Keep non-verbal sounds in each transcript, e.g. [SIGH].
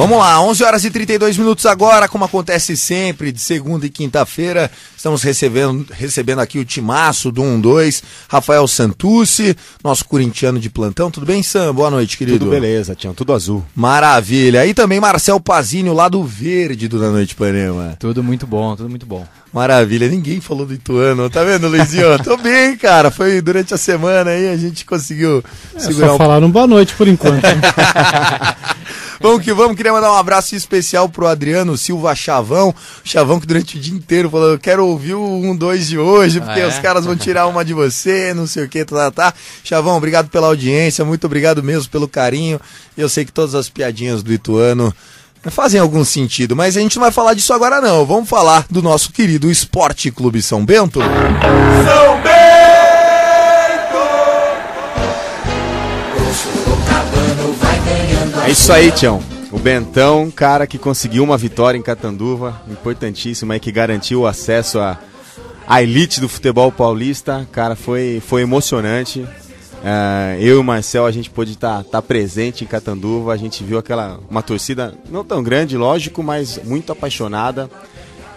Vamos lá, 11 horas e 32 minutos agora, como acontece sempre, de segunda e quinta-feira, estamos recebendo, recebendo aqui o timaço do 1-2, Rafael Santucci, nosso corintiano de plantão. Tudo bem, Sam? Boa noite, querido. Tudo beleza, Tião, tudo azul. Maravilha. E também Marcel Pazini, lá do verde do Da Noite Panema. Tudo muito bom, tudo muito bom. Maravilha, ninguém falou do Ituano, tá vendo, Luizinho? Tô bem, cara. Foi durante a semana aí, a gente conseguiu é, segurar. Só um... falaram boa noite por enquanto. [LAUGHS] vamos que vamos, queria mandar um abraço especial pro Adriano Silva Chavão. Chavão que durante o dia inteiro falou: eu quero ouvir o 1, 2 de hoje, ah, porque ah, é? os caras vão tirar uma de você, não sei o que, tá, tá, tá. Chavão, obrigado pela audiência, muito obrigado mesmo pelo carinho. Eu sei que todas as piadinhas do Ituano fazem algum sentido, mas a gente não vai falar disso agora não. Vamos falar do nosso querido Esporte Clube São Bento. São Bento! É isso aí, Tião. O Bentão, cara que conseguiu uma vitória em Catanduva, importantíssima e que garantiu o acesso à, à elite do futebol paulista. Cara, foi, foi emocionante. Ah, eu e o Marcel, a gente pôde estar tá, tá presente em Catanduva, a gente viu aquela uma torcida não tão grande, lógico, mas muito apaixonada,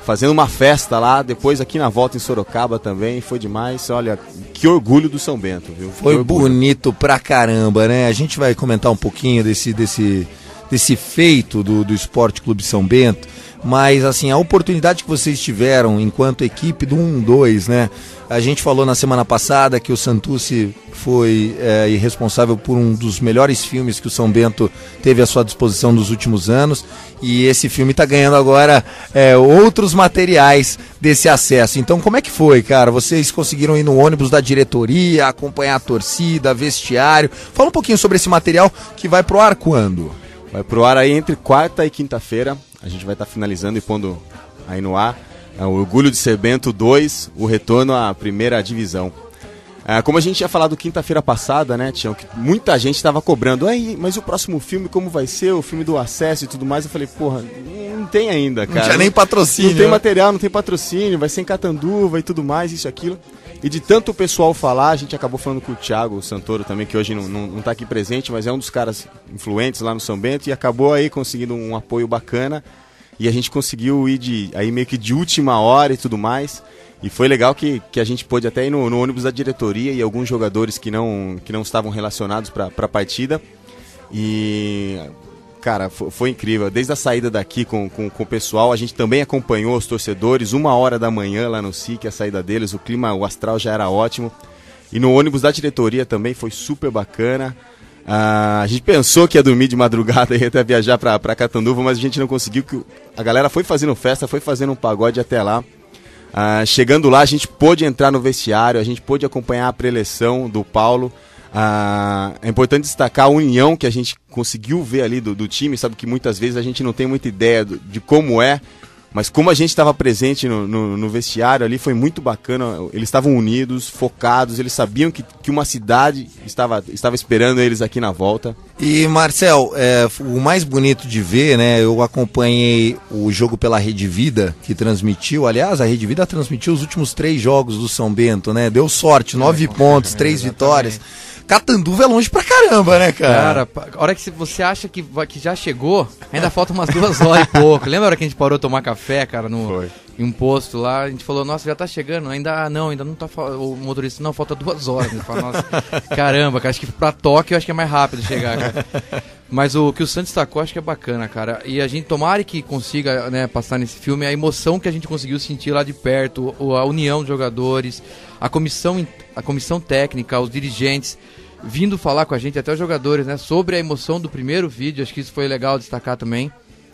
fazendo uma festa lá, depois aqui na volta em Sorocaba também, foi demais. Olha, que orgulho do São Bento, viu? Foi bonito pra caramba, né? A gente vai comentar um pouquinho desse desse desse feito do, do Esporte Clube São Bento mas assim, a oportunidade que vocês tiveram enquanto equipe do 1-2, né? A gente falou na semana passada que o Santucci foi é, eh, responsável por um dos melhores filmes que o São Bento teve à sua disposição nos últimos anos. E esse filme está ganhando agora é, outros materiais desse acesso. Então, como é que foi, cara? Vocês conseguiram ir no ônibus da diretoria, acompanhar a torcida, vestiário? Fala um pouquinho sobre esse material que vai pro ar quando? Vai pro ar aí entre quarta e quinta-feira. A gente vai estar tá finalizando e pondo aí no ar é, o Orgulho de Ser Bento 2, o retorno à primeira divisão. É, como a gente tinha falado quinta-feira passada, né, Tião, que muita gente estava cobrando, aí, mas o próximo filme, como vai ser? O filme do acesso e tudo mais, eu falei, porra, não tem ainda, cara. Não tinha nem patrocínio. Não tem né? material, não tem patrocínio, vai ser em Catanduva e tudo mais, isso aquilo. E de tanto o pessoal falar, a gente acabou falando com o Thiago Santoro também, que hoje não, está aqui presente, mas é um dos caras influentes lá no São Bento e acabou aí conseguindo um apoio bacana. E a gente conseguiu ir de, aí meio que de última hora e tudo mais. E foi legal que, que a gente pôde até ir no, no ônibus da diretoria e alguns jogadores que não, que não estavam relacionados para a partida. E Cara, foi, foi, incrível. Desde a saída daqui com, com, com, o pessoal, a gente também acompanhou os torcedores. Uma hora da manhã lá no SIC, a saída deles, o clima, o astral já era ótimo. E no ônibus da diretoria também foi super bacana. Ah, a gente pensou que ia dormir de madrugada e [LAUGHS] ia até viajar para Catanduva, mas a gente não conseguiu. que A galera foi fazendo festa, foi fazendo um pagode até lá. Ah, chegando lá, a gente pôde entrar no vestiário, a gente pôde acompanhar a preleção do Paulo. Ah, é importante destacar a união que a gente conseguiu ver ali do, do time, sabe que muitas vezes a gente não tem muita ideia do, de como é, mas como a gente estava presente no, no, no, vestiário ali, foi muito bacana. Eles estavam unidos, focados, eles sabiam que, que uma cidade estava, estava esperando eles aqui na volta. E, Marcel, é, o mais bonito de ver, né? Eu acompanhei o jogo pela Rede Vida, que transmitiu. Aliás, a Rede Vida transmitiu os últimos três jogos do São Bento, né? Deu sorte, nove é, pontos, é, [LAUGHS] três exatamente. vitórias. Catanduva é longe pra caramba, né, cara? Cara, a hora que você acha que, que já chegou, ainda falta umas duas horas e pouco. Lembra a hora que a gente parou tomar café, cara, no, Foi em um posto lá, a gente falou, nossa, já tá chegando, ainda ah, não, ainda não tá o motorista, não, falta duas horas. nossa, [LAUGHS] caramba, cara, acho que pra Tóquio acho que é mais rápido chegar, cara. Mas o que o Santos destacou acho que é bacana, cara. E a gente, tomara que consiga né, passar nesse filme a emoção que a gente conseguiu sentir lá de perto, a união dos jogadores, a comissão, a comissão técnica, os dirigentes vindo falar com a gente, até os jogadores, né, sobre a emoção do primeiro vídeo. Acho que isso foi legal destacar também.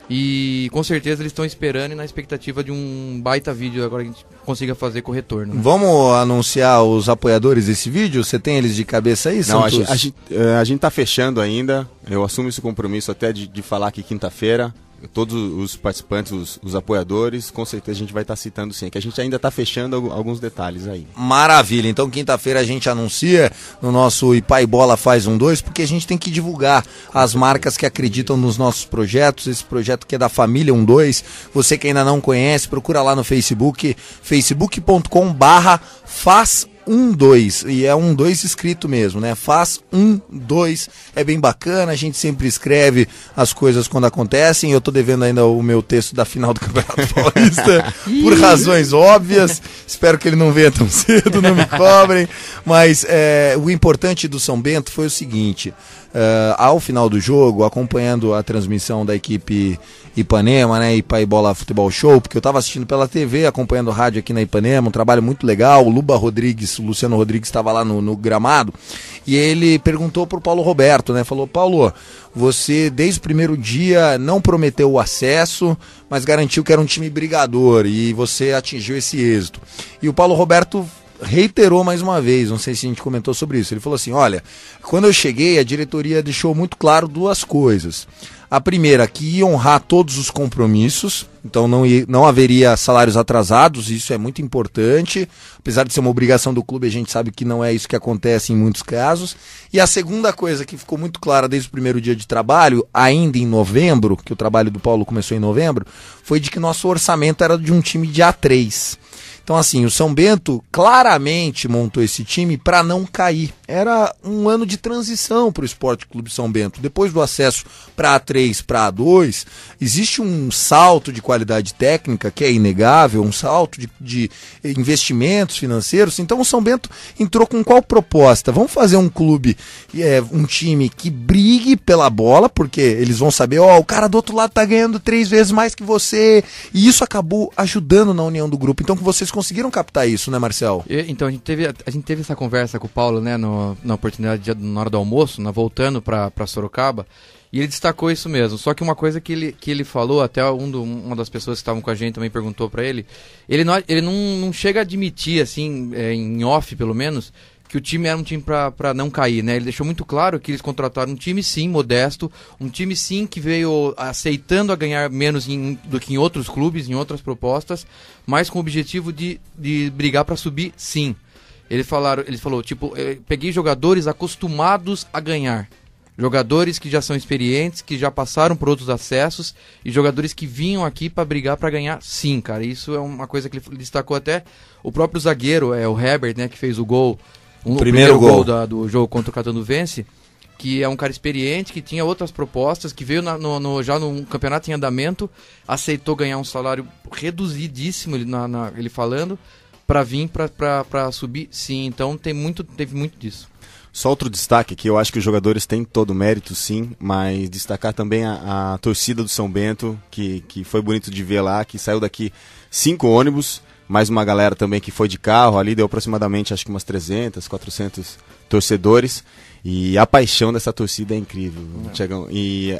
E com certeza eles estão esperando e na expectativa de um baita vídeo agora que a gente consiga fazer com o retorno. Né? Vamos anunciar os apoiadores desse vídeo? Você tem eles de cabeça aí, Santos? Não, a gente, a, gente, eh, a gente tá fechando ainda. Eu assumo esse compromisso até de, de falar aqui quinta-feira todos os participantes, os, os, apoiadores, com certeza a gente vai estar citando sim, é que a gente ainda está fechando alguns detalhes aí. Maravilha, então quinta-feira a gente anuncia no nosso Ipai Bola Faz um dois, porque a gente tem que divulgar as marcas que acreditam nos nossos projetos, esse projeto que é da família um dois. você que ainda não conhece, procura lá no Facebook, facebook.com barra faz um dois e é um dois escrito mesmo, né? Faz um dois é bem bacana. A gente sempre escreve as coisas quando acontecem. Eu tô devendo ainda o meu texto da final do Campeonato [LAUGHS] Paulista por razões óbvias. Espero que ele não venha tão cedo, não me cobrem. Mas é, o importante do São Bento foi o seguinte: uh, ao final do jogo, acompanhando a transmissão da equipe Ipanema, né, Ipaibola Futebol Show, porque eu estava assistindo pela TV, acompanhando rádio aqui na Ipanema, um trabalho muito legal, o Luba Rodrigues, o Luciano Rodrigues estava lá no, no, gramado, e ele perguntou para o Paulo Roberto, né, falou, Paulo, você desde o primeiro dia não prometeu o acesso, mas garantiu que era um time brigador, e você atingiu esse êxito. E o Paulo Roberto reiterou mais uma vez, não sei se a gente comentou sobre isso. Ele falou assim: olha, quando eu cheguei, a diretoria deixou muito claro duas coisas. A primeira, que ia honrar todos os compromissos, então não, ia, não haveria salários atrasados, isso é muito importante. Apesar de ser uma obrigação do clube, a gente sabe que não é isso que acontece em muitos casos. E a segunda coisa que ficou muito clara desde o primeiro dia de trabalho, ainda em novembro, que o trabalho do Paulo começou em novembro, foi de que nosso orçamento era de um time de A3. Então, assim, o São Bento claramente montou esse time para não cair. Era um ano de transição para o Esporte Clube São Bento. Depois do acesso para A3, para A2, existe um salto de qualidade técnica que é inegável, um salto de, de investimentos financeiros. Então, o São Bento entrou com qual proposta? Vamos fazer um clube, é, um time que brigue pela bola, porque eles vão saber, ó, oh, o cara do outro lado tá ganhando três vezes mais que você. E isso acabou ajudando na união do grupo. Então, que vocês conseguiram captar isso, né, Marcel? E, então, a gente, teve, a gente teve essa conversa com o Paulo, né, no, na oportunidade de, na hora do almoço, na, né, voltando para Sorocaba, e ele destacou isso mesmo. Só que uma coisa que ele, que ele falou, até um do, uma das pessoas que estavam com a gente também perguntou para ele, ele, não, ele não, não chega a admitir, assim, é, em off pelo menos, que o time era um time para não cair, né? Ele deixou muito claro que eles contrataram um time sim modesto, um time sim que veio aceitando a ganhar menos em, do que em outros clubes, em outras propostas, mas com o objetivo de, de brigar para subir, sim. Ele falaram, ele falou, tipo, eh, peguei jogadores acostumados a ganhar. Jogadores que já são experientes, que já passaram por outros acessos e jogadores que vinham aqui para brigar para ganhar, sim, cara. Isso é uma coisa que ele destacou até o próprio zagueiro, é o Herbert, né, que fez o gol um, primeiro, primeiro, gol, gol da, do jogo contra o Vence, que é um cara experiente, que tinha outras propostas, que veio na, no, no, já num campeonato em andamento, aceitou ganhar um salário reduzidíssimo, ele, na, na, ele falando, para vir, para subir, sim. Então tem muito, teve muito disso. Só outro destaque que eu acho que os jogadores têm todo o mérito, sim, mas destacar também a, a torcida do São Bento, que, que foi bonito de ver lá, que saiu daqui cinco ônibus, mais uma galera também que foi de carro ali, deu aproximadamente acho que umas 300, 400 torcedores. E a paixão dessa torcida é incrível, é. Tiagão. E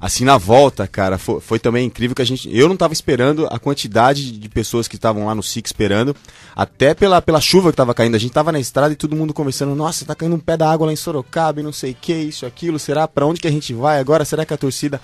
assim na volta, cara, foi, foi, também incrível que a gente. Eu não tava esperando a quantidade de pessoas que estavam lá no SIC esperando, até pela, pela chuva que tava caindo. A gente tava na estrada e todo mundo conversando: nossa, tá caindo um pé da água lá em Sorocaba e não sei o que, isso, aquilo, será? para onde que a gente vai agora? Será que a torcida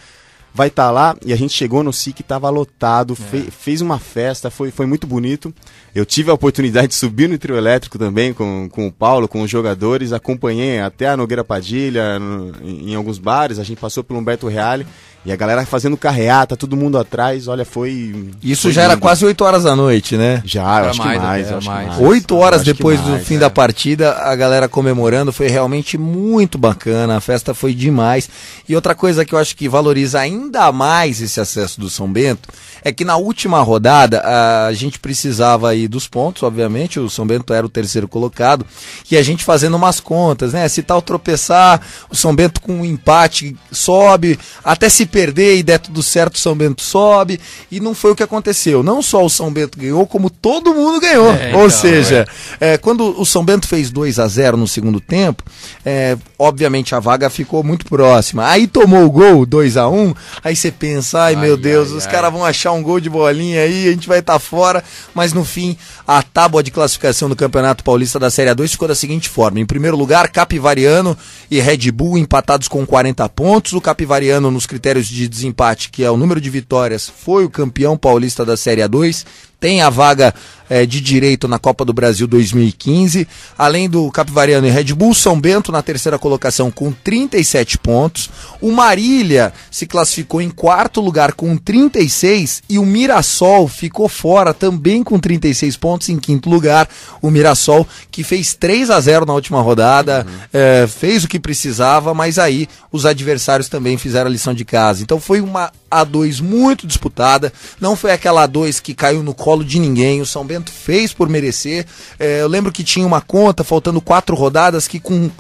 vai estar tá lá. E a gente chegou no SIC, estava lotado, é. fez uma festa, foi, foi muito bonito. Eu tive a oportunidade de subir no trio elétrico também com, com o Paulo, com os jogadores, acompanhei até a Nogueira Padilha no, em, em, alguns bares, a gente passou pelo Humberto Reale. E a galera fazendo carreata, todo mundo atrás, olha, foi. Isso foi já lindo. era quase 8 horas da noite, né? Já, eu acho, mais, que mais, eu acho mais, que mais. 8 horas depois mais, do fim é. da partida, a galera comemorando, foi realmente muito bacana, a festa foi demais. E outra coisa que eu acho que valoriza ainda mais esse acesso do São Bento é que na última rodada a gente precisava aí dos pontos, obviamente, o São Bento era o terceiro colocado, e a gente fazendo umas contas, né? Se tal tropeçar, o São Bento com um empate sobe, até se perder e der tudo certo, o São Bento sobe, e não foi o que aconteceu. Não só o São Bento ganhou, como todo mundo ganhou. É, então, Ou então, seja, é. É, quando o São Bento fez 2 a 0 no segundo tempo, é, obviamente a vaga ficou muito próxima. Aí tomou o gol 2 a 1 um, aí você pensa, ai, ai meu Deus, ai, os caras vão achar marcar um gol de bolinha aí, a gente vai estar tá fora. Mas no fim, a tábua de classificação do Campeonato Paulista da Série A2 ficou da seguinte forma: em primeiro lugar, Capivariano e Red Bull empatados com 40 pontos. O Capivariano, nos critérios de desempate, que é o número de vitórias, foi o campeão paulista da Série A2 tem a vaga é, de direito na Copa do Brasil 2015. Além do Capivariano e Red Bull, São Bento na terceira colocação com 37 pontos. O Marília se classificou em quarto lugar com 36 e o Mirassol ficou fora também com 36 pontos em quinto lugar. O Mirassol que fez 3 a 0 na última rodada, uhum. é, fez o que precisava, mas aí os adversários também fizeram a lição de casa. Então foi uma A2 muito disputada, não foi aquela A2 que caiu no colo colo de ninguém. O São Bento fez por merecer. É, eu lembro que tinha uma conta, faltando quatro rodadas, que com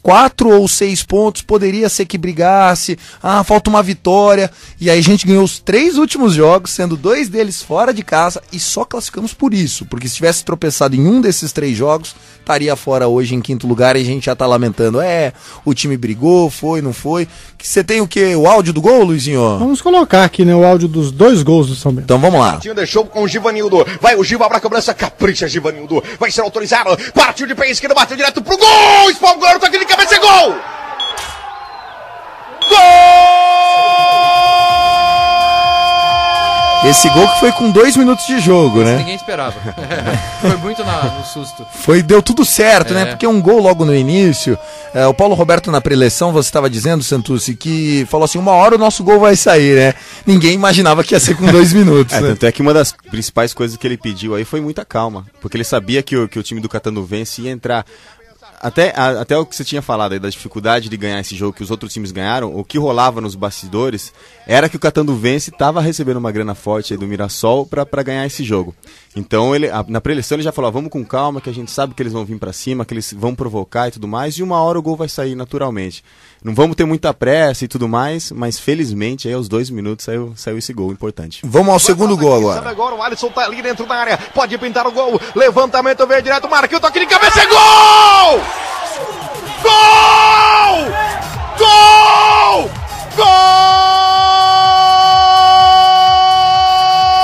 quatro ou seis pontos, poderia ser que brigasse, ah, falta uma vitória. E aí a gente ganhou os três últimos jogos, sendo dois deles fora de casa, e só classificamos por isso, porque se tivesse tropeçado em um desses três jogos, estaria fora hoje em quinto lugar e a gente já tá lamentando. É, o time brigou, foi, não foi. Você tem o que? O áudio do gol, Luizinho? Vamos colocar aqui, né? O áudio dos dois gols do São Bento. Então vamos lá. Deixou com o Givanildo. Vai o Giva pra cobrança. Capricha, Givanildo. Vai ser autorizado. Partiu de pé esquerdo, bateu direto pro gol! Espalgou, toque de cabeça, é gol! Gol! Esse gol que foi com dois minutos de jogo, né? Ninguém esperava. [LAUGHS] foi muito na, no susto. Foi, deu tudo certo, né? é. né? Porque um gol logo no início. É, o Paulo Roberto na preleção, você estava dizendo, Santucci, que falou assim: uma hora o nosso gol vai sair, né? Ninguém imaginava que ia ser com dois minutos. [LAUGHS] é, né? Tanto é que uma das principais coisas que ele pediu aí foi muita calma. Porque ele sabia que o, que o time do Catano vence ia entrar até, a, até o que você tinha falado aí da dificuldade de ganhar esse jogo que os outros times ganharam, o que rolava nos bastidores era que o vence estava recebendo uma grana forte do Mirassol para ganhar esse jogo. Então, ele, a, na preleção ele já falou: vamos com calma, que a gente sabe que eles vão vir para cima, que eles vão provocar e tudo mais, e uma hora o gol vai sair naturalmente. Não vamos ter muita pressa e tudo mais, mas felizmente aí aos dois minutos saiu, saiu esse gol importante. Vamos ao segundo gol agora. agora. O Alisson tá ali dentro da área, pode pintar o gol, levantamento veio direto, marca o toque de cabeça, é gol! Gol! Gol! Gol!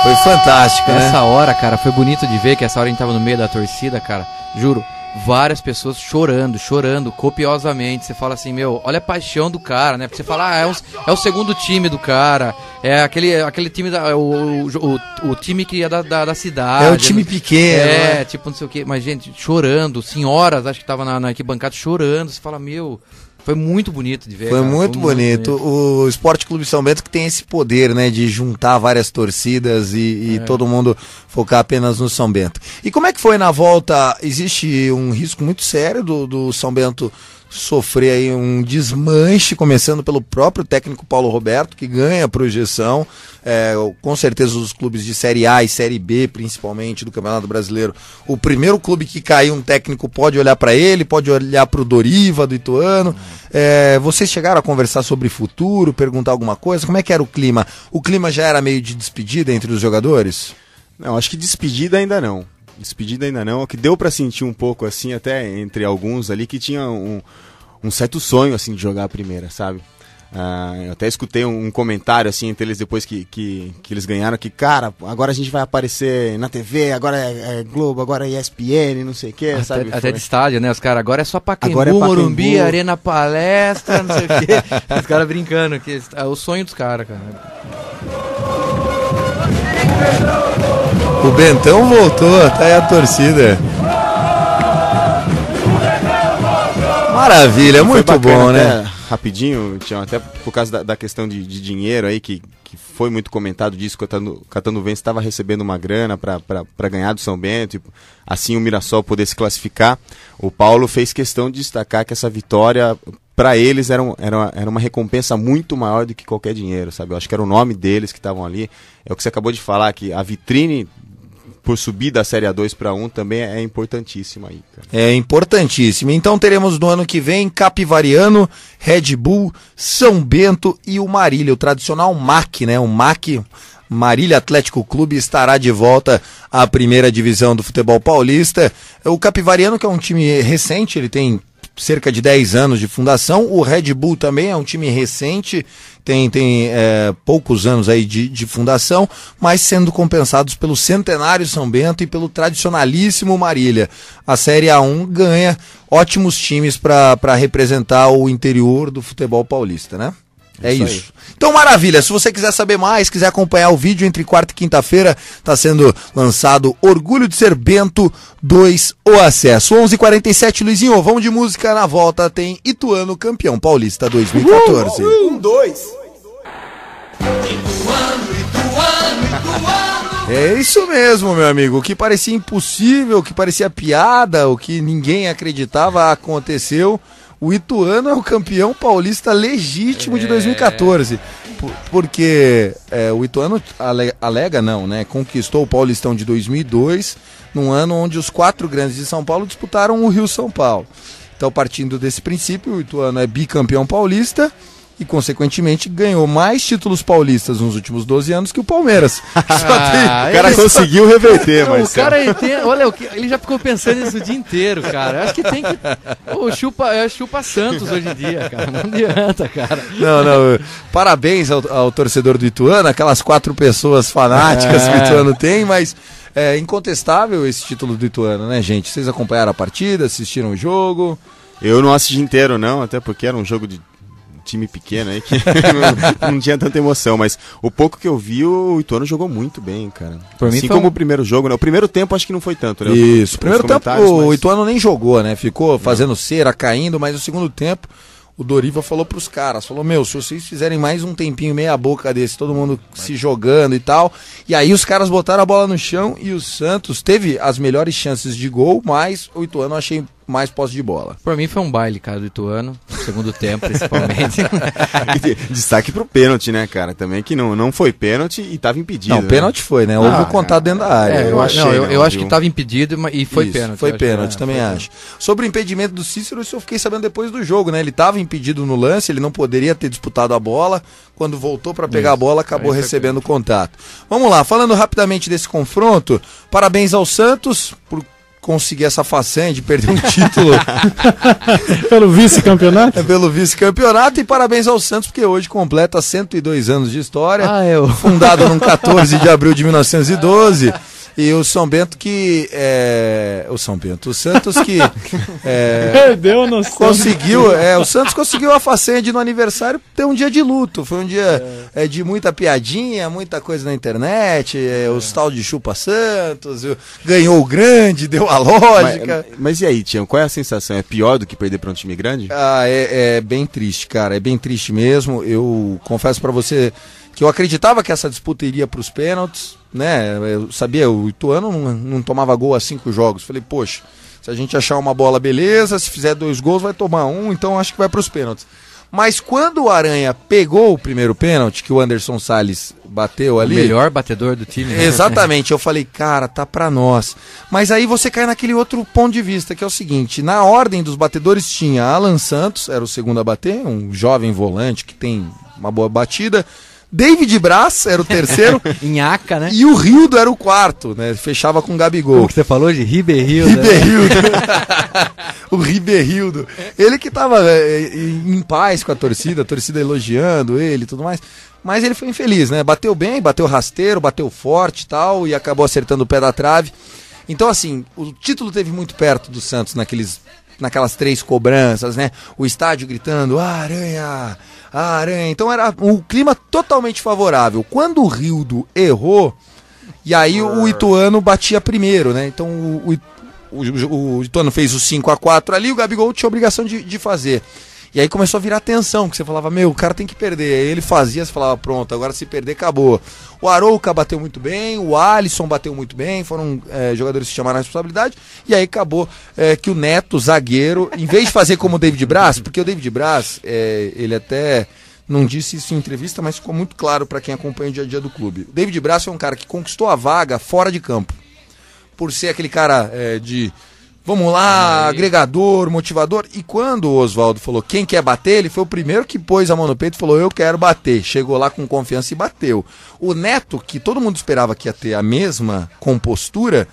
Foi fantástico, né? Essa hora, cara, foi bonito de ver que essa hora a gente tava no meio da torcida, cara. Juro, várias pessoas chorando, chorando copiosamente. Você fala assim, meu, olha a paixão do cara, né? Porque você fala, ah, é, um, é o segundo time do cara, é aquele, é aquele time, da, o, o, o, o time que é da, da, da, cidade. É o time né? pequeno. É, né? tipo, não sei o quê. Mas, gente, chorando, senhoras, acho que tava na, na arquibancada chorando. Você fala, meu, foi muito bonito de ver. Foi cara. muito foi bonito. bonito. O Esporte Clube São Bento que tem esse poder, né, de juntar várias torcidas e, e é. todo mundo focar apenas no São Bento. E como é que foi na volta? Existe um risco muito sério do, do São Bento sofrer aí um desmanche, começando pelo próprio técnico Paulo Roberto, que ganha projeção. É, com certeza os clubes de Série A e Série B, principalmente do Campeonato Brasileiro, o primeiro clube que caiu um técnico pode olhar para ele, pode olhar para o Doriva do Ituano. É, vocês chegaram a conversar sobre futuro, perguntar alguma coisa? Como é que era o clima? O clima já era meio de despedida entre os jogadores? Não, acho que despedida ainda não despedida ainda não, que deu para sentir um pouco assim, até entre alguns ali, que tinha um, um certo sonho assim de jogar a primeira, sabe? Ah, eu até escutei um, um, comentário assim entre eles depois que, que, que, eles ganharam que, cara, agora a gente vai aparecer na TV, agora é, é Globo, agora é ESPN, não sei o que, sabe? Até de estádio, né? Os caras, agora é só Pacaembu, agora é Pacaembu. Morumbi, Arena Palestra, não sei o que. [LAUGHS] Os caras brincando, que é o sonho dos caras, cara. O Bentão voltou, tá aí a torcida. Maravilha, muito bom, né? Rapidinho, Tião, até por causa da, da questão de, de, dinheiro aí, que, que foi muito comentado disso, Catando o Catanu, estava recebendo uma grana para ganhar do São Bento, e, assim o Mirassol poder se classificar. O Paulo fez questão de destacar que essa vitória para eles era, um, era, uma, era uma recompensa muito maior do que qualquer dinheiro, sabe? Eu acho que era o nome deles que estavam ali. É o que você acabou de falar, que a vitrine por subir da Série A2 para 1 também é importantíssima aí. Cara. É importantíssima. Então teremos no ano que vem Capivariano, Red Bull, São Bento e o Marília, o tradicional MAC, né? O MAC Marília Atlético Clube estará de volta à primeira divisão do futebol paulista. O Capivariano, que é um time recente, ele tem cerca de 10 anos de fundação. O Red Bull também é um time recente, tem, tem é, poucos anos aí de, de fundação, mas sendo compensados pelo centenário São Bento e pelo tradicionalíssimo Marília. A Série A1 ganha ótimos times para representar o interior do futebol paulista, né? É isso. isso. Então, maravilha. Se você quiser saber mais, quiser acompanhar o vídeo entre quarta e quinta-feira, está sendo lançado Orgulho de Ser Bento 2, o acesso. 11:47 h 47 Luizinho, vamos de música. Na volta tem Ituano, campeão paulista 2014. Uh, uh, um, dois. Ituano, Ituano, Ituano. É isso mesmo, meu amigo. O que parecia impossível, o que parecia piada, o que ninguém acreditava aconteceu o Ituano é o campeão paulista legítimo é. de 2014. porque é, o Ituano alega, não, né? Conquistou o Paulistão de 2002, num ano onde os quatro grandes de São Paulo disputaram o Rio São Paulo. Então, partindo desse princípio, o Ituano é bicampeão paulista e, consequentemente, ganhou mais títulos paulistas nos últimos 12 anos que o Palmeiras. [LAUGHS] Ah, o cara conseguiu só... reverter, mas. O cara, ele tem... olha, ele já ficou pensando nisso o dia inteiro, cara. acho que tem que. O chupa, é chupa Santos hoje em dia, cara. Não adianta, cara. Não, não. Parabéns ao, ao torcedor do Ituano, aquelas quatro pessoas fanáticas é. que o é. Ituano tem, mas. É incontestável esse título do Ituano, né, gente? Vocês acompanharam a partida, assistiram o jogo? Eu não assisti inteiro, não, até porque era um jogo de time pequeno aí que [LAUGHS] não, não, tinha tanta emoção, mas o pouco que eu vi, o Ituano jogou muito bem, cara. Por assim como o primeiro jogo, né? O primeiro tempo acho que não foi tanto, né? Isso, o primeiro tempo o Ituano nem jogou, né? Ficou fazendo não. cera, caindo, mas o segundo tempo o Doriva falou pros caras, falou, meu, se vocês fizerem mais um tempinho meia boca desse, todo mundo Vai. se jogando e tal, e aí os caras botaram a bola no chão e o Santos teve as melhores chances de gol, mas o Ituano achei mais posse de bola. Para mim foi um baile, cara, do Ituano, segundo tempo principalmente. [LAUGHS] Destaque pro pênalti, né, cara? Também que não, não foi pênalti e tava impedido. Não, né? pênalti foi, né? Houve ah, o contato dentro da área. É, eu, achei. Não, eu, não, né, eu acho que tava impedido e foi Isso, pênalti. Foi pênalti, né? também acho. Pênalti. Sobre o impedimento do Cícero, isso eu fiquei sabendo depois do jogo, né? Ele tava impedido no lance, ele não poderia ter disputado a bola. Quando voltou para pegar isso, a bola, acabou recebendo o contato. Vamos lá, falando rapidamente desse confronto, parabéns ao Santos por conseguir essa façanha de perder um [LAUGHS] título. [LAUGHS] pelo vice-campeonato? É pelo vice-campeonato. E parabéns ao Santos, porque hoje completa 102 anos de história. Ah, eu. É Fundado no [LAUGHS] 14 de abril de 1912. E o São Bento que. É, o São Bento, o Santos que. [LAUGHS] É, Perdeu no Conseguiu, é, o Santos conseguiu a façanha de no aniversário ter um dia de luto. Foi um dia é. de muita piadinha, muita coisa na internet, é, os tal de Chupa Santos, ganhou o grande, deu a lógica. Mas, mas, e aí, Tião, qual é a sensação? É pior do que perder para um time grande? Ah, é, é, bem triste, cara. É bem triste mesmo. Eu confesso para você que eu acreditava que essa disputa iria para os pênaltis né? Eu sabia, o Ituano não, não tomava gol há cinco jogos. Falei, poxa, se a gente achar uma bola, beleza. Se fizer dois gols, vai tomar um, então acho que vai para os pênaltis. Mas quando o Aranha pegou o primeiro pênalti, que o Anderson Salles bateu ali. O melhor batedor do time. Né? Exatamente. Eu falei, cara, tá para nós. Mas aí você cai naquele outro ponto de vista, que é o seguinte: na ordem dos batedores tinha Alan Santos, era o segundo a bater, um jovem volante que tem uma boa batida. David Braz era o terceiro. Inhaca, [LAUGHS] né? E o Rildo era o quarto, né? Fechava com o Gabigol. O que você falou de Ribeirildo. Riberildo. Né? [LAUGHS] o Ribeirildo, Ele que tava é, é, em paz com a torcida, a torcida elogiando ele e tudo mais. Mas ele foi infeliz, né? Bateu bem, bateu rasteiro, bateu forte e tal, e acabou acertando o pé da trave. Então, assim, o título teve muito perto do Santos naqueles, naquelas três cobranças, né? O estádio gritando, aranha! a ah, aranha. Então era um clima totalmente favorável. Quando o Rildo errou, e aí o Ituano batia primeiro, né? Então o, o, o, o Ituano fez o 5 a 4 ali, o Gabigol tinha obrigação de, de fazer. E aí começou a virar tensão, que você falava, meu, o cara tem que perder. Aí ele fazia, você falava, pronto, agora se perder, acabou. O Arouca bateu muito bem, o Alisson bateu muito bem, foram é, jogadores que chamaram a responsabilidade. E aí acabou é, que o Neto, zagueiro, em vez de fazer como o David Braz, porque o David Braz, é, ele até não disse isso em entrevista, mas ficou muito claro para quem acompanha o dia a dia do clube. O David Braz é um cara que conquistou a vaga fora de campo. Por ser aquele cara é, de Vamos lá, Aí. agregador, motivador. E quando o Oswaldo falou quem quer bater, ele foi o primeiro que pôs a mão no peito e falou eu quero bater. Chegou lá com confiança e bateu. O Neto, que todo mundo esperava que ia ter a mesma compostura,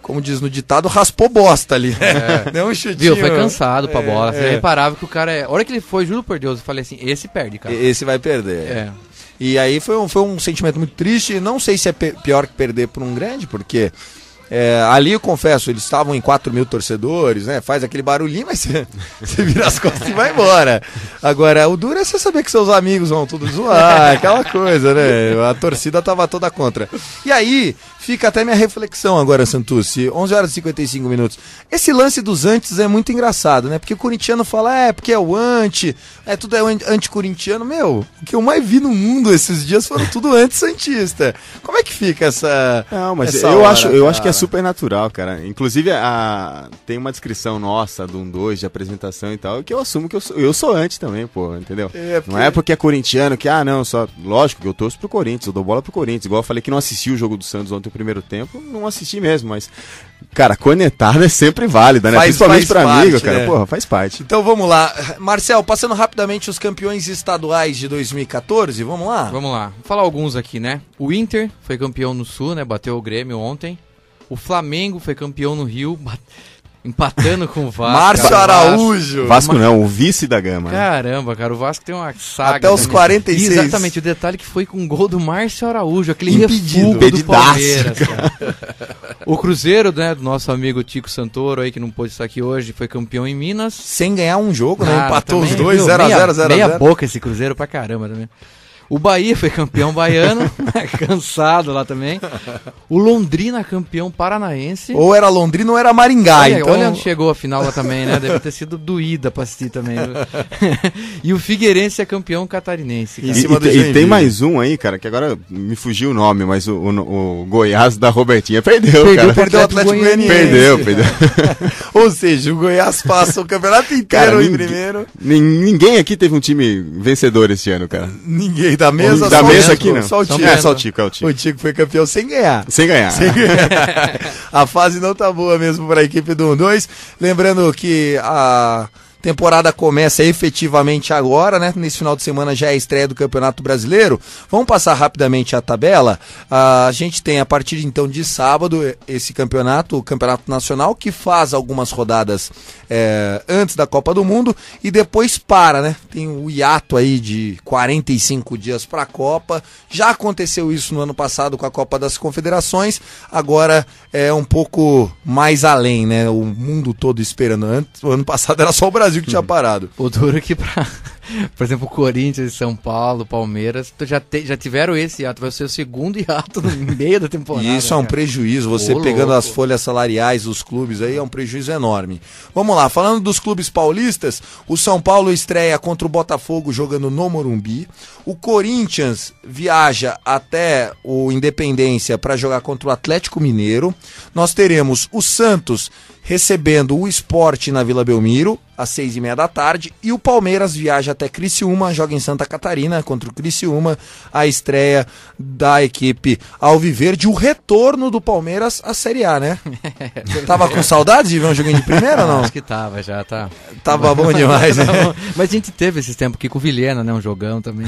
como diz no ditado, raspou bosta ali. É. [LAUGHS] Deu um chutinho. Viu, foi cansado pra é, bola. Você é. reparava que o cara é. A hora que ele foi, juro por Deus, eu falei assim: esse perde, cara. Esse vai perder. É. E aí foi um, foi um sentimento muito triste. Não sei se é pior que perder por um grande, porque é, ali eu confesso, eles estavam em 4 mil torcedores, né? Faz aquele barulhinho, mas [LAUGHS] você, vira as costas e vai embora. Agora, o duro é você saber que seus amigos vão tudo zoar, aquela coisa, né? A torcida tava toda contra. E aí, fica até minha reflexão agora, Santucci. 11 horas e 55 minutos. Esse lance dos antes é muito engraçado, né? Porque o corintiano fala, é, porque é o anti, é tudo é anti-corintiano. Meu, o que eu mais vi no mundo esses dias foram tudo anti-santista. Como é que fica essa. Não, mas essa eu, hora, acho, eu acho que é super natural, cara. Inclusive, a, tem uma descrição nossa do 1-2 de apresentação e tal, que eu assumo que eu sou, eu sou antes também, pô, entendeu? É porque... Não é porque é corintiano que, ah, não, só. Lógico que eu torço pro Corinthians, eu dou bola pro Corinthians. Igual eu falei que não assisti o jogo do Santos ontem no primeiro tempo, não assisti mesmo, mas. Cara, conectada é sempre válida, né? Faz, Principalmente faz pra amigo, cara. Né? Porra, faz parte. Então vamos lá. Marcel, passando rapidamente os campeões estaduais de 2014, vamos lá? Vamos lá. Vou falar alguns aqui, né? O Inter foi campeão no Sul, né? Bateu o Grêmio ontem. O Flamengo foi campeão no Rio, empatando com o [LAUGHS] Vasco. Márcio Araújo! Vasco não, é o vice da gama. Né? Caramba, cara, o Vasco tem uma saga. Até os né? também. 46. Exatamente, o detalhe que foi com o gol do Márcio Araújo, aquele Impedido. do Palmeiras. o Cruzeiro, né, do nosso amigo Tico Santoro aí, que não pôde estar aqui hoje, foi campeão em Minas. Sem ganhar um jogo, né? Empatou também, os dois, 0x0, 0 Meia boca esse Cruzeiro pra caramba também. Né? O Bahia foi campeão baiano, [LAUGHS] né, cansado lá também. O Londrina campeão paranaense. Ou era Londrina ou era Maringá, olha, então. Olha, chegou a final lá também, né? Deve ter sido doída pra assistir também. [LAUGHS] e o Figueirense é campeão catarinense. E, e, e, tem mais um aí, cara, que agora me fugiu o nome, mas o, o, o Goiás da Robertinha perdeu, perdeu cara. Perdeu o Atlético Goianiense. Perdeu, [LAUGHS] perdeu. ou seja, o Goiás passa o campeonato inteiro cara, em ninguém, primeiro. Ninguém aqui teve um time vencedor esse ano, cara. Ninguém da mesa? da mesa aqui, não. Só o Tico. É, só o Tico, é o Tico. O Tico foi campeão sem ganhar. Sem ganhar. Sem ganhar. [LAUGHS] a fase não tá boa mesmo para a equipe do 1-2. Lembrando que a Temporada começa efetivamente agora, né? Nesse final de semana já é a estreia do Campeonato Brasileiro. Vamos passar rapidamente a tabela. Ah, a gente tem a partir então de sábado esse campeonato, o Campeonato Nacional, que faz algumas rodadas é, antes da Copa do Mundo e depois para, né? Tem o hiato aí de 45 dias para a Copa. Já aconteceu isso no ano passado com a Copa das Confederações. Agora é um pouco mais além, né? O mundo todo esperando. Antes, o ano passado era só o Brasil. Brasil que tinha uhum. parado. O duro é que pra. [LAUGHS] [LAUGHS] Por exemplo, Corinthians, São Paulo, Palmeiras, já, te, já tiveram esse hiato, vai ser o segundo hiato [LAUGHS] no meio da temporada. E isso é um prejuízo, você pegando louco. as folhas salariais dos clubes aí, é um prejuízo enorme. Vamos lá, falando dos clubes paulistas, o São Paulo estreia contra o Botafogo jogando no Morumbi, o Corinthians viaja até o Independência para jogar contra o Atlético Mineiro, nós teremos o Santos recebendo o esporte na Vila Belmiro, às seis e meia da tarde, e o Palmeiras viaja até Criciúma, joga em Santa Catarina contra o Criciúma, a estreia da equipe Alviverde, o retorno do Palmeiras à Série A, né? [LAUGHS] É, tava com saudade de ver um joguinho de primeira ou não? Acho que tava já, tá. Tava bom demais, né? [LAUGHS] Mas a gente teve esses tempos aqui com o Vilhena, né? Um jogão também.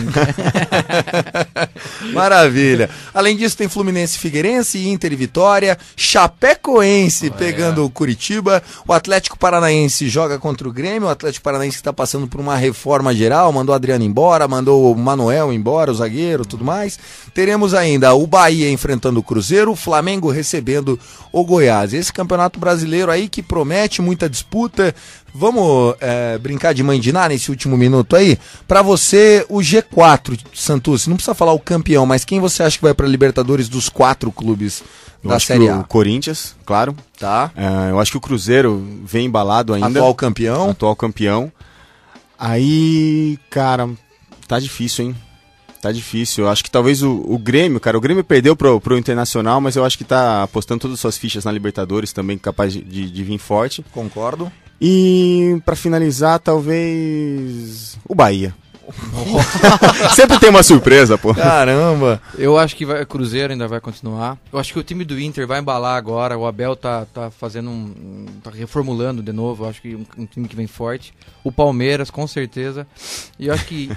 [LAUGHS] Maravilha. Além disso, tem Fluminense Figueirense, Inter e Vitória, Chapecoense oh, pegando o Curitiba, o Atlético Paranaense joga contra o Grêmio, o Atlético Paranaense que está passando por uma reforma forma geral, mandou o Adriano embora, mandou o Manuel embora, o zagueiro, tudo mais. Teremos ainda o Bahia enfrentando o Cruzeiro, o Flamengo recebendo o Goiás. Esse campeonato brasileiro aí que promete muita disputa. Vamos é, brincar de mãe de nesse último minuto aí? Para você, o G4, Santos, não precisa falar o campeão, mas quem você acha que vai para Libertadores dos quatro clubes eu da Série A? O Corinthians, claro. Tá. É, eu acho que o Cruzeiro vem embalado ainda. Atual campeão. Atual campeão. Aí, cara, tá difícil, hein? Tá difícil. Eu acho que talvez o, o Grêmio, cara, o Grêmio perdeu pro, pro Internacional, mas eu acho que tá apostando todas as suas fichas na Libertadores também, capaz de, de, de vir forte. Concordo. E para finalizar, talvez o Bahia. [LAUGHS] Sempre tem uma surpresa, pô. Caramba. Eu acho que o Cruzeiro ainda vai continuar. Eu acho que o time do Inter vai embalar agora. O Abel tá, tá fazendo um. tá reformulando de novo. Eu acho que um, um time que vem forte. O Palmeiras, com certeza. E eu acho que,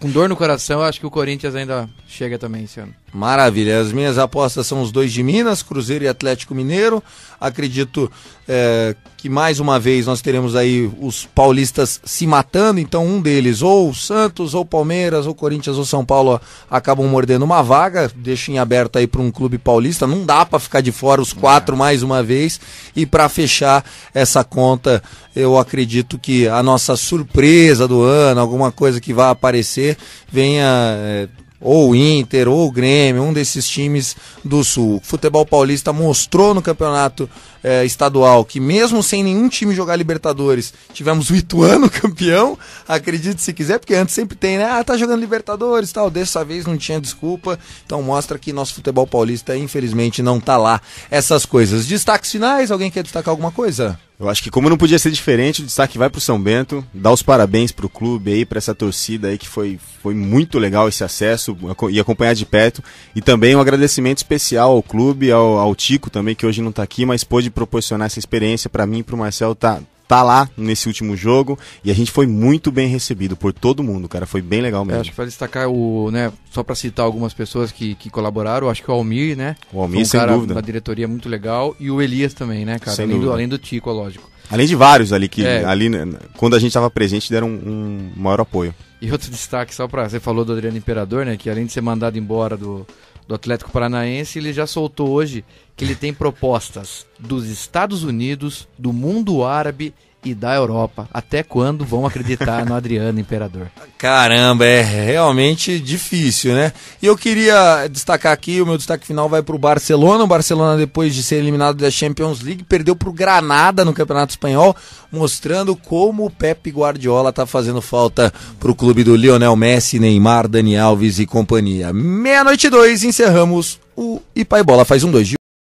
com dor no coração, eu acho que o Corinthians ainda chega também esse ano. Maravilha. As minhas apostas são os dois de Minas, Cruzeiro e Atlético Mineiro. Acredito é, que mais uma vez nós teremos aí os paulistas se matando. Então, um deles, ou Santos, ou Palmeiras, ou Corinthians, ou São Paulo, acabam mordendo uma vaga. Deixa em aberto aí para um clube paulista. Não dá para ficar de fora os quatro é. mais uma vez. E para fechar essa conta, eu acredito que a nossa surpresa do ano, alguma coisa que vai aparecer, venha. É, ou o Inter, ou o Grêmio, um desses times do Sul. O futebol paulista mostrou no campeonato eh, estadual que, mesmo sem nenhum time jogar Libertadores, tivemos o Ituano [LAUGHS] campeão, acredite se quiser, porque antes sempre tem, né? Ah, tá jogando Libertadores tal, dessa vez não tinha desculpa. Então mostra que nosso futebol paulista, infelizmente, não tá lá essas coisas. Destaques finais, alguém quer destacar alguma coisa? Eu acho que como não podia ser diferente, o destaque vai para o São Bento, dar os parabéns para o clube aí, para essa torcida aí que foi, foi muito legal esse acesso e acompanhar de perto. E também um agradecimento especial ao clube, ao, ao Tico também, que hoje não está aqui, mas pôde proporcionar essa experiência para mim e para o Marcel tá, tá lá nesse último jogo e a gente foi muito bem recebido por todo mundo, cara. Foi bem legal é, mesmo. É, acho que pra destacar o, né, só para citar algumas pessoas que, que colaboraram, acho que o Almir, né? O Almir, um sem cara dúvida. da diretoria muito legal e o Elias também, né, cara? Sem além, do, além do Tico, é lógico. Além de vários ali que, é. ali, né, quando a gente estava presente, deram um, um maior apoio. E outro destaque, só para Você falou do Adriano Imperador, né? Que além de ser mandado embora do, do Atlético Paranaense, ele já soltou hoje que ele tem propostas dos Estados Unidos, do mundo árabe e da Europa. Até quando vão acreditar no Adriano Imperador? Caramba, é realmente difícil, né? E eu queria destacar aqui, o meu destaque final vai para o Barcelona. O Barcelona, depois de ser eliminado da Champions League, perdeu para o Granada no Campeonato Espanhol, mostrando como o Pepe Guardiola está fazendo falta para o clube do Lionel Messi, Neymar, Dani Alves e companhia. Meia-noite dois, encerramos o Ipai Bola faz um dois de